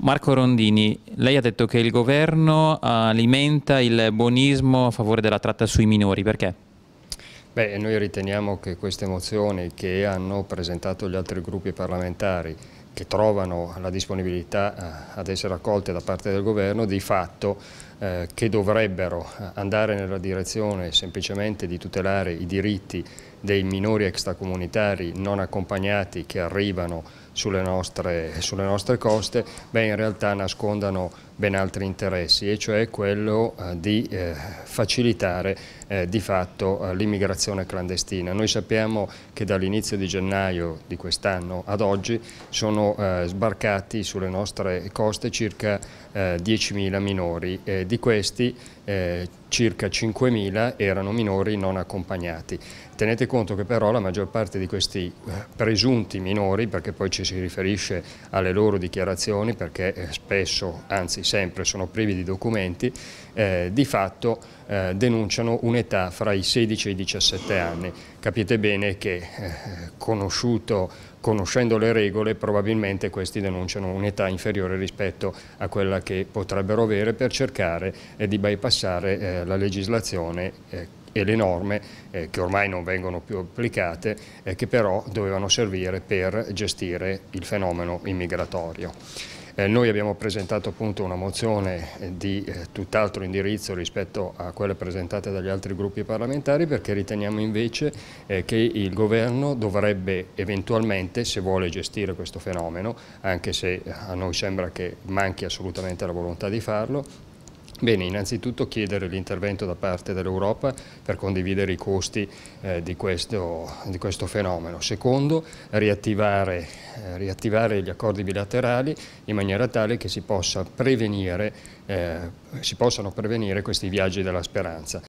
Marco Rondini, lei ha detto che il governo eh, alimenta il buonismo a favore della tratta sui minori, perché? Beh, noi riteniamo che queste mozioni che hanno presentato gli altri gruppi parlamentari che trovano la disponibilità eh, ad essere accolte da parte del governo di fatto eh, che dovrebbero andare nella direzione semplicemente di tutelare i diritti dei minori extracomunitari non accompagnati che arrivano sulle nostre, sulle nostre coste, beh, in realtà nascondano ben altri interessi, e cioè quello eh, di eh, facilitare eh, di fatto l'immigrazione clandestina. Noi sappiamo che dall'inizio di gennaio di quest'anno ad oggi sono sbarcati sulle nostre coste circa 10.000 minori, di questi circa 5.000 erano minori non accompagnati. Tenete conto che però la maggior parte di questi eh, presunti minori, perché poi ci si riferisce alle loro dichiarazioni, perché eh, spesso, anzi sempre, sono privi di documenti, eh, di fatto eh, denunciano un'età fra i 16 e i 17 anni. Capite bene che eh, conosciuto conoscendo le regole probabilmente questi denunciano un'età inferiore rispetto a quella che potrebbero avere per cercare eh, di bypassare eh, la legislazione eh, e le norme eh, che ormai non vengono più applicate eh, che però dovevano servire per gestire il fenomeno immigratorio. Eh, noi abbiamo presentato appunto una mozione eh, di eh, tutt'altro indirizzo rispetto a quelle presentate dagli altri gruppi parlamentari perché riteniamo invece eh, che il governo dovrebbe eventualmente, se vuole gestire questo fenomeno, anche se a noi sembra che manchi assolutamente la volontà di farlo, Bene, innanzitutto chiedere l'intervento da parte dell'Europa per condividere i costi eh, di, questo, di, questo, fenomeno. Secondo, riattivare, eh, riattivare, gli accordi bilaterali in maniera tale che si, possa prevenire, eh, si possano prevenire questi viaggi della speranza.